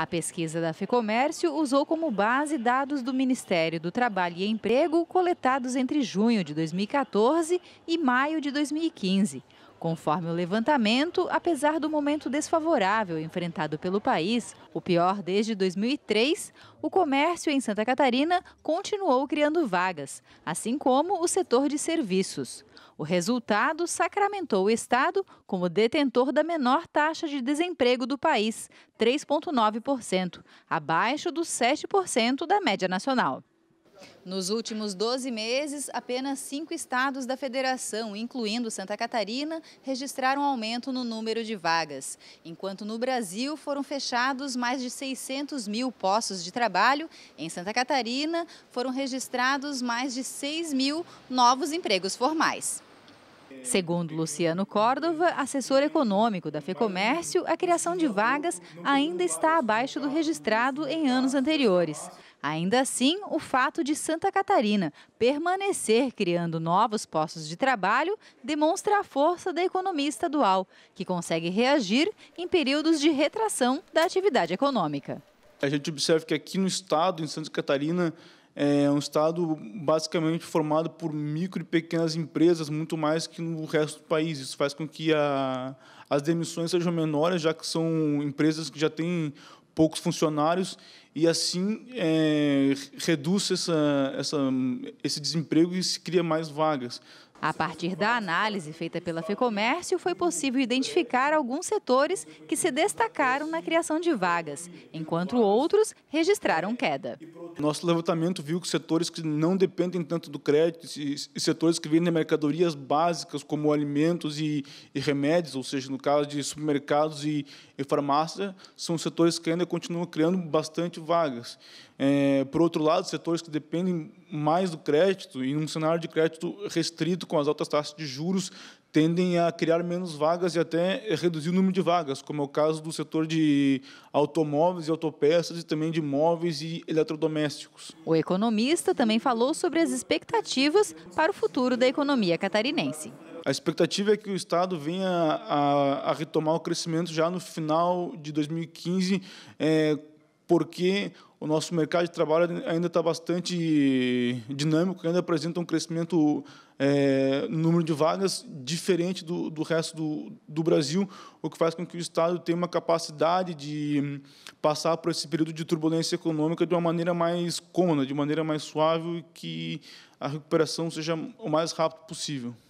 A pesquisa da FEComércio usou como base dados do Ministério do Trabalho e Emprego coletados entre junho de 2014 e maio de 2015. Conforme o levantamento, apesar do momento desfavorável enfrentado pelo país, o pior desde 2003, o comércio em Santa Catarina continuou criando vagas, assim como o setor de serviços. O resultado sacramentou o Estado como detentor da menor taxa de desemprego do país, 3,9%, abaixo dos 7% da média nacional. Nos últimos 12 meses, apenas cinco estados da federação, incluindo Santa Catarina, registraram aumento no número de vagas, enquanto no Brasil foram fechados mais de 600 mil postos de trabalho, em Santa Catarina foram registrados mais de 6 mil novos empregos formais. Segundo Luciano Córdova, assessor econômico da FEComércio, a criação de vagas ainda está abaixo do registrado em anos anteriores. Ainda assim, o fato de Santa Catarina permanecer criando novos postos de trabalho demonstra a força da economia estadual, que consegue reagir em períodos de retração da atividade econômica. A gente observa que aqui no estado, em Santa Catarina, é um estado basicamente formado por micro e pequenas empresas, muito mais que no resto do país. Isso faz com que a, as demissões sejam menores, já que são empresas que já têm poucos funcionários e assim é, reduz essa, essa, esse desemprego e se cria mais vagas. A partir da análise feita pela FEComércio, foi possível identificar alguns setores que se destacaram na criação de vagas, enquanto outros registraram queda. Nosso levantamento viu que setores que não dependem tanto do crédito e setores que vendem mercadorias básicas como alimentos e, e remédios, ou seja, no caso de supermercados e, e farmácia, são setores que ainda continuam criando bastante vagas. É, por outro lado, setores que dependem mais do crédito e num cenário de crédito restrito com as altas taxas de juros tendem a criar menos vagas e até reduzir o número de vagas, como é o caso do setor de automóveis e autopeças e também de móveis e eletrodomésticos. O economista também falou sobre as expectativas para o futuro da economia catarinense. A expectativa é que o Estado venha a, a retomar o crescimento já no final de 2015, é, eh, porque o nosso mercado de trabalho ainda está bastante dinâmico, ainda apresenta um crescimento é, no número de vagas diferente do, do resto do, do, Brasil, o que faz com que o Estado tenha uma capacidade de passar por esse período de turbulência econômica de uma maneira mais cômoda, de maneira mais suave, e que a recuperação seja o mais rápido possível.